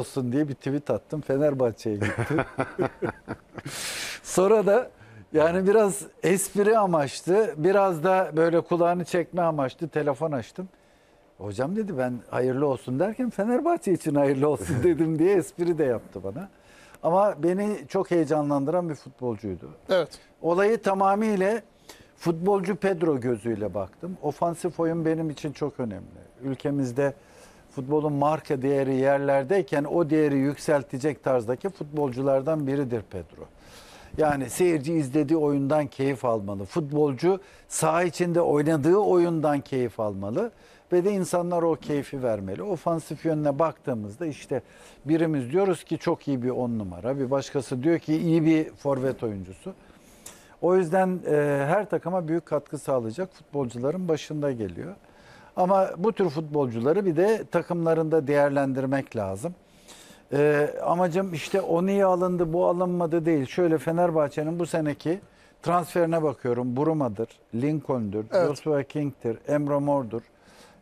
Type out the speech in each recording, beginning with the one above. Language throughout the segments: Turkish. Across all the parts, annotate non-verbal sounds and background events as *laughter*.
olsun diye bir tweet attım. Fenerbahçe'ye gitti. Sonra da yani biraz espri amaçlı, biraz da böyle kulağını çekme amaçlı telefon açtım. Hocam dedi ben hayırlı olsun derken Fenerbahçe için hayırlı olsun *laughs* dedim diye espri de yaptı bana. Ama beni çok heyecanlandıran bir futbolcuydu. Evet. Olayı tamamıyla futbolcu Pedro gözüyle baktım. Ofansif oyun benim için çok önemli. Ülkemizde futbolun marka değeri yerlerdeyken o değeri yükseltecek tarzdaki futbolculardan biridir Pedro. Yani seyirci izlediği oyundan keyif almalı. Futbolcu saha içinde oynadığı oyundan keyif almalı ve de insanlar o keyfi vermeli. Ofansif yönüne baktığımızda işte birimiz diyoruz ki çok iyi bir on numara, bir başkası diyor ki iyi bir forvet oyuncusu. O yüzden e, her takıma büyük katkı sağlayacak futbolcuların başında geliyor. Ama bu tür futbolcuları bir de takımlarında değerlendirmek lazım. Ee, amacım işte o niye alındı bu alınmadı değil. Şöyle Fenerbahçe'nin bu seneki transferine bakıyorum. Buruma'dır, Lincoln'dur, evet. Joshua King'tir, Emre Mor'dur.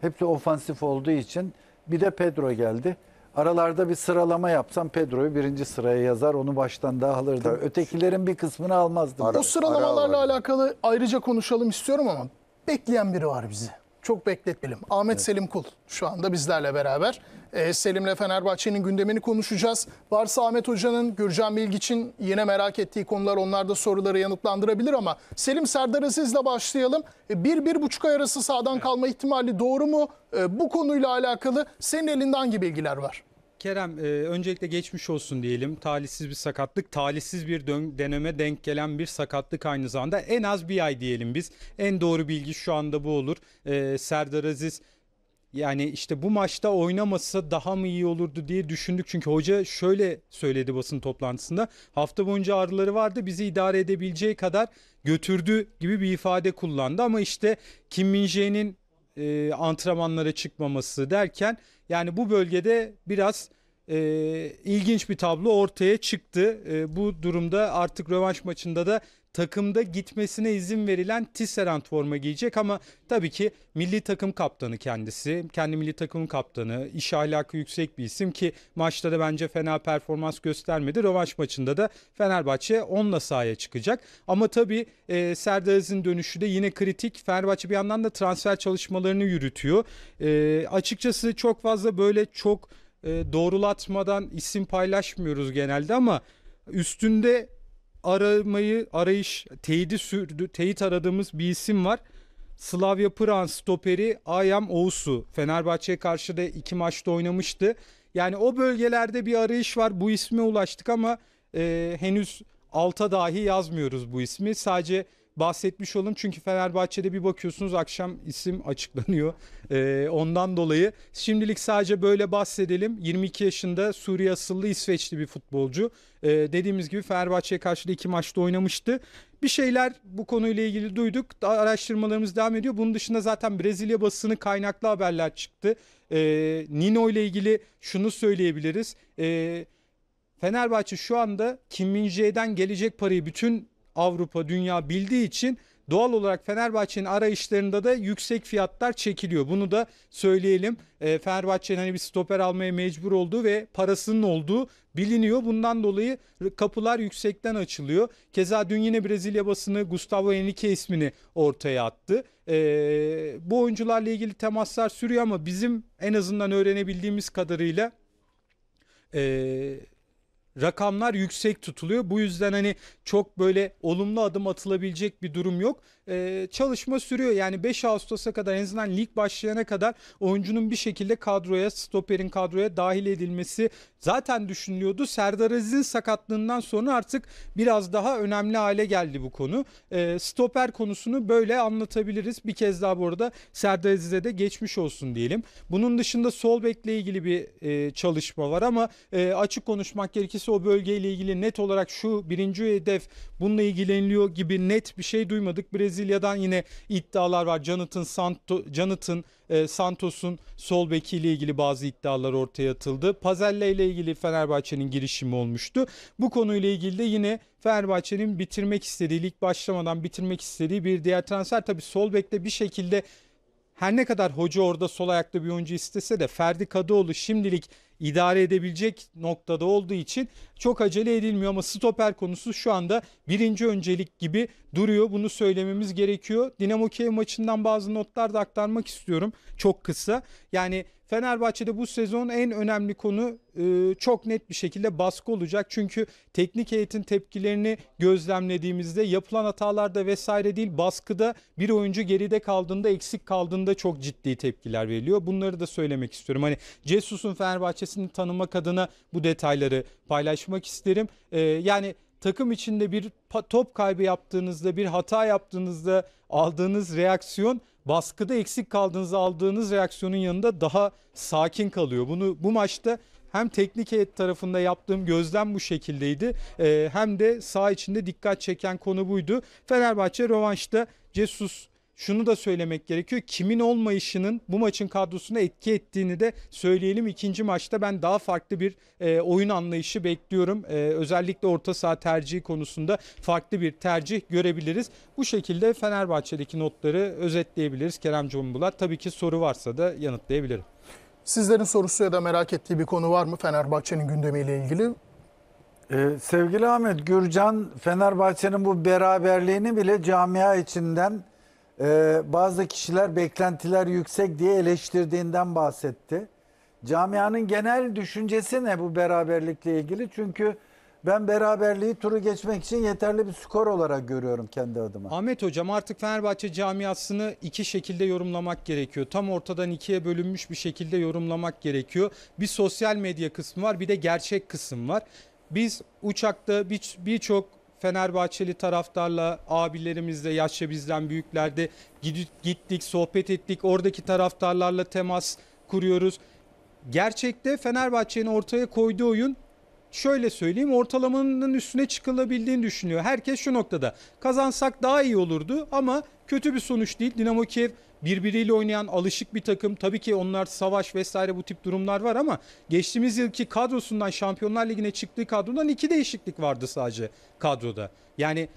Hepsi ofansif olduğu için bir de Pedro geldi. Aralarda bir sıralama yapsam Pedro'yu birinci sıraya yazar, onu baştan da alırdım. Tabii. Ötekilerin bir kısmını almazdım. Ara, o sıralamalarla ara alakalı ayrıca konuşalım istiyorum ama bekleyen biri var bizi çok bekletmeyelim. Ahmet evet. Selim Kul şu anda bizlerle beraber. Ee, Selim'le Fenerbahçe'nin gündemini konuşacağız. Varsa Ahmet Hoca'nın Gürcan Bilgiç'in yine merak ettiği konular onlar da soruları yanıtlandırabilir ama Selim Serdar Aziz'le başlayalım. Ee, bir, bir buçuk ay arası sağdan evet. kalma ihtimali doğru mu? Ee, bu konuyla alakalı senin elinden hangi bilgiler var? Kerem e, öncelikle geçmiş olsun diyelim. Talihsiz bir sakatlık, talihsiz bir dön- deneme denk gelen bir sakatlık aynı zamanda. En az bir ay diyelim biz. En doğru bilgi şu anda bu olur. E, Serdar Aziz yani işte bu maçta oynamasa daha mı iyi olurdu diye düşündük. Çünkü hoca şöyle söyledi basın toplantısında. Hafta boyunca ağrıları vardı. Bizi idare edebileceği kadar götürdü gibi bir ifade kullandı. Ama işte Kim Min Jae'nin e, antrenmanlara çıkmaması derken yani bu bölgede biraz e, ilginç bir tablo ortaya çıktı. E, bu durumda artık rövanş maçında da takımda gitmesine izin verilen Tisserand forma giyecek ama tabii ki milli takım kaptanı kendisi. Kendi milli takımın kaptanı, iş ahlakı yüksek bir isim ki maçta da bence fena performans göstermedi. Rövanş maçında da Fenerbahçe onunla sahaya çıkacak. Ama tabii e, Serdar'ın dönüşü de yine kritik. Fenerbahçe bir yandan da transfer çalışmalarını yürütüyor. E, açıkçası çok fazla böyle çok e, doğrulatmadan isim paylaşmıyoruz genelde ama üstünde aramayı arayış teyidi sürdü teyit aradığımız bir isim var. Slavia Pran stoperi Ayam Oğusu Fenerbahçe'ye karşı da iki maçta oynamıştı. Yani o bölgelerde bir arayış var. Bu isme ulaştık ama e, henüz alta dahi yazmıyoruz bu ismi. Sadece bahsetmiş olun. Çünkü Fenerbahçe'de bir bakıyorsunuz akşam isim açıklanıyor. *laughs* E, ondan dolayı şimdilik sadece böyle bahsedelim. 22 yaşında Suriye asıllı İsveçli bir futbolcu. E, dediğimiz gibi Fenerbahçe'ye karşı da iki maçta oynamıştı. Bir şeyler bu konuyla ilgili duyduk. Araştırmalarımız devam ediyor. Bunun dışında zaten Brezilya basını kaynaklı haberler çıktı. E, Nino ile ilgili şunu söyleyebiliriz. E, Fenerbahçe şu anda Kim Min gelecek parayı bütün Avrupa, dünya bildiği için doğal olarak Fenerbahçe'nin arayışlarında da yüksek fiyatlar çekiliyor. Bunu da söyleyelim. E, Fenerbahçe'nin hani bir stoper almaya mecbur olduğu ve parasının olduğu biliniyor. Bundan dolayı kapılar yüksekten açılıyor. Keza dün yine Brezilya basını Gustavo Henrique ismini ortaya attı. E, bu oyuncularla ilgili temaslar sürüyor ama bizim en azından öğrenebildiğimiz kadarıyla... E, rakamlar yüksek tutuluyor. Bu yüzden hani çok böyle olumlu adım atılabilecek bir durum yok. Ee, çalışma sürüyor. Yani 5 Ağustos'a kadar en azından lig başlayana kadar oyuncunun bir şekilde kadroya, stoperin kadroya dahil edilmesi zaten düşünülüyordu. Serdar Aziz'in sakatlığından sonra artık biraz daha önemli hale geldi bu konu. Ee, stoper konusunu böyle anlatabiliriz. Bir kez daha bu arada Serdar Aziz'e de geçmiş olsun diyelim. Bunun dışında sol bekle ilgili bir e, çalışma var ama e, açık konuşmak gerekirse kendisi o bölgeyle ilgili net olarak şu birinci hedef bununla ilgileniliyor gibi net bir şey duymadık. Brezilya'dan yine iddialar var. Jonathan, Santo, Jonathan e, Santos'un sol bekiyle ilgili bazı iddialar ortaya atıldı. Pazella ile ilgili Fenerbahçe'nin girişimi olmuştu. Bu konuyla ilgili de yine Fenerbahçe'nin bitirmek istediği, lig başlamadan bitirmek istediği bir diğer transfer. Tabii sol bekte bir şekilde her ne kadar hoca orada sol ayaklı bir oyuncu istese de Ferdi Kadıoğlu şimdilik idare edebilecek noktada olduğu için çok acele edilmiyor ama stoper konusu şu anda birinci öncelik gibi duruyor. Bunu söylememiz gerekiyor. Dinamo Kiev maçından bazı notlar da aktarmak istiyorum çok kısa. Yani Fenerbahçe'de bu sezon en önemli konu e, çok net bir şekilde baskı olacak. Çünkü teknik heyetin tepkilerini gözlemlediğimizde yapılan hatalarda vesaire değil baskıda bir oyuncu geride kaldığında eksik kaldığında çok ciddi tepkiler veriliyor. Bunları da söylemek istiyorum. Hani Cesus'un Fenerbahçe'sini tanımak adına bu detayları paylaşmak isterim. E, yani takım içinde bir top kaybı yaptığınızda, bir hata yaptığınızda aldığınız reaksiyon baskıda eksik kaldığınızda aldığınız reaksiyonun yanında daha sakin kalıyor. Bunu bu maçta hem teknik heyet tarafında yaptığım gözlem bu şekildeydi ee, hem de sağ içinde dikkat çeken konu buydu. Fenerbahçe rövanşta Cesus şunu da söylemek gerekiyor. Kimin olmayışının bu maçın kadrosuna etki ettiğini de söyleyelim. İkinci maçta ben daha farklı bir e, oyun anlayışı bekliyorum. E, özellikle orta saha tercihi konusunda farklı bir tercih görebiliriz. Bu şekilde Fenerbahçe'deki notları özetleyebiliriz. Kerem Cumbular tabii ki soru varsa da yanıtlayabilirim. Sizlerin sorusu ya da merak ettiği bir konu var mı Fenerbahçe'nin gündemiyle ilgili? Ee, sevgili Ahmet Gürcan, Fenerbahçe'nin bu beraberliğini bile camia içinden e, bazı kişiler beklentiler yüksek diye eleştirdiğinden bahsetti. Camianın genel düşüncesi ne bu beraberlikle ilgili? Çünkü ben beraberliği turu geçmek için yeterli bir skor olarak görüyorum kendi adıma. Ahmet Hocam artık Fenerbahçe camiasını iki şekilde yorumlamak gerekiyor. Tam ortadan ikiye bölünmüş bir şekilde yorumlamak gerekiyor. Bir sosyal medya kısmı var bir de gerçek kısım var. Biz uçakta birçok Fenerbahçeli taraftarla abilerimizle yaşça bizden büyüklerde gittik sohbet ettik oradaki taraftarlarla temas kuruyoruz. Gerçekte Fenerbahçe'nin ortaya koyduğu oyun şöyle söyleyeyim ortalamanın üstüne çıkılabildiğini düşünüyor. Herkes şu noktada kazansak daha iyi olurdu ama kötü bir sonuç değil. Dinamo Kiev birbiriyle oynayan alışık bir takım. Tabii ki onlar savaş vesaire bu tip durumlar var ama geçtiğimiz yılki kadrosundan Şampiyonlar Ligi'ne çıktığı kadrodan iki değişiklik vardı sadece kadroda. Yani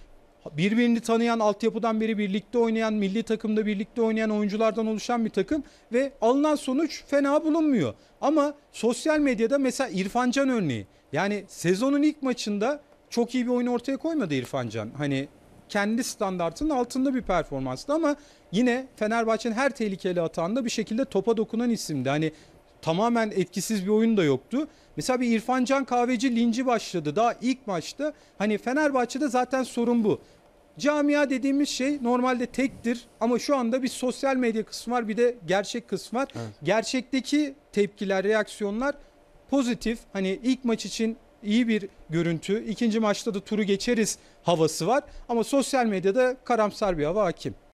birbirini tanıyan altyapıdan beri birlikte oynayan milli takımda birlikte oynayan oyunculardan oluşan bir takım ve alınan sonuç fena bulunmuyor. Ama sosyal medyada mesela İrfan Can örneği yani sezonun ilk maçında çok iyi bir oyun ortaya koymadı İrfan Can. Hani kendi standartının altında bir performanstı ama yine Fenerbahçe'nin her tehlikeli atağında bir şekilde topa dokunan isimdi. Hani tamamen etkisiz bir oyun da yoktu. Mesela bir İrfan Can Kahveci linci başladı daha ilk maçta. Hani Fenerbahçe'de zaten sorun bu. Camia dediğimiz şey normalde tektir ama şu anda bir sosyal medya kısmı var bir de gerçek kısmı var. Evet. Gerçekteki tepkiler, reaksiyonlar pozitif. Hani ilk maç için iyi bir görüntü. İkinci maçta da turu geçeriz havası var. Ama sosyal medyada karamsar bir hava hakim.